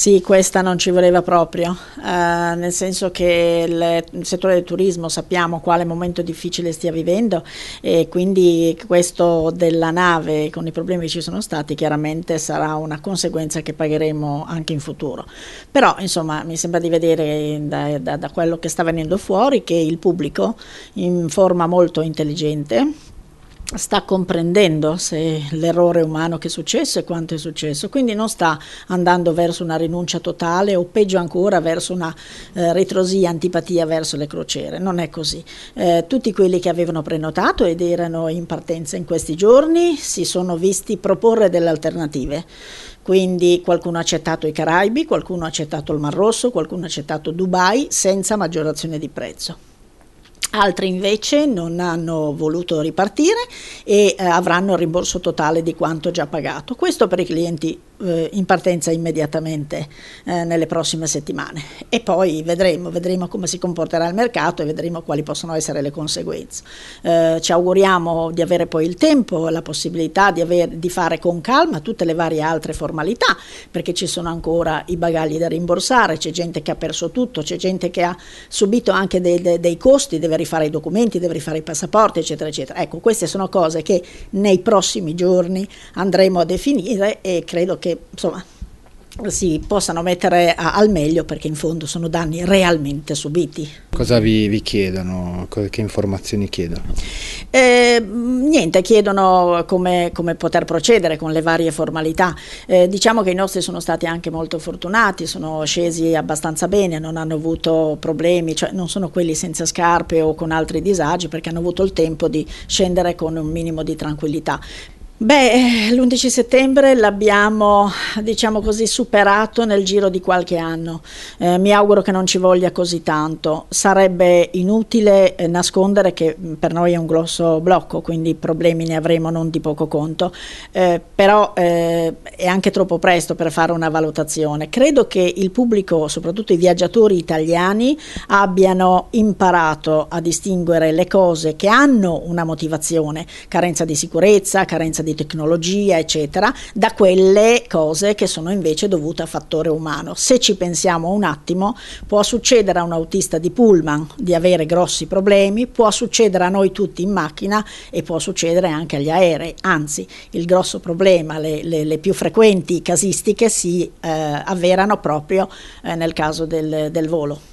Sì, questa non ci voleva proprio, eh, nel senso che il, il settore del turismo sappiamo quale momento difficile stia vivendo e quindi questo della nave con i problemi che ci sono stati chiaramente sarà una conseguenza che pagheremo anche in futuro. Però insomma mi sembra di vedere da, da, da quello che sta venendo fuori che il pubblico in forma molto intelligente sta comprendendo se l'errore umano che è successo e quanto è successo, quindi non sta andando verso una rinuncia totale o peggio ancora verso una eh, ritrosia, antipatia verso le crociere, non è così. Eh, tutti quelli che avevano prenotato ed erano in partenza in questi giorni si sono visti proporre delle alternative. Quindi qualcuno ha accettato i Caraibi, qualcuno ha accettato il Mar Rosso, qualcuno ha accettato Dubai senza maggiorazione di prezzo. Altri invece non hanno voluto ripartire e eh, avranno il rimborso totale di quanto già pagato. Questo per i clienti eh, in partenza immediatamente eh, nelle prossime settimane e poi vedremo, vedremo come si comporterà il mercato e vedremo quali possono essere le conseguenze. Eh, ci auguriamo di avere poi il tempo, la possibilità di, aver, di fare con calma tutte le varie altre formalità perché ci sono ancora i bagagli da rimborsare, c'è gente che ha perso tutto, c'è gente che ha subito anche dei, dei, dei costi, deve rifare i documenti, deve rifare i passaporti, eccetera, eccetera. Ecco, queste sono cose che nei prossimi giorni andremo a definire e credo che che insomma si possano mettere a, al meglio perché in fondo sono danni realmente subiti. Cosa vi, vi chiedono? Che informazioni chiedono? Eh, niente, chiedono come, come, poter procedere con le varie formalità. Eh, diciamo che i nostri sono stati anche molto fortunati, sono scesi abbastanza bene, non hanno avuto problemi, cioè non sono quelli senza scarpe o con altri disagi perché hanno avuto il tempo di scendere con un minimo di tranquillità. Beh, eh, l'11 settembre l'abbiamo, diciamo così, superato nel giro di qualche anno. Eh, mi auguro che non ci voglia così tanto. Sarebbe inutile eh, nascondere che mm, per noi è un grosso blocco, quindi problemi ne avremo non di poco conto, eh, però eh, è anche troppo presto per fare una valutazione. Credo che il pubblico, soprattutto i viaggiatori italiani, abbiano imparato a distinguere le cose che hanno una motivazione, carenza di sicurezza, carenza di di tecnologia, eccetera, da quelle cose che sono invece dovute a fattore umano. Se ci pensiamo un attimo, può succedere a un autista di pullman di avere grossi problemi, può succedere a noi tutti in macchina e può succedere anche agli aerei. Anzi, il grosso problema, le, le, le più frequenti casistiche si eh, avverano proprio eh, nel caso del, del volo.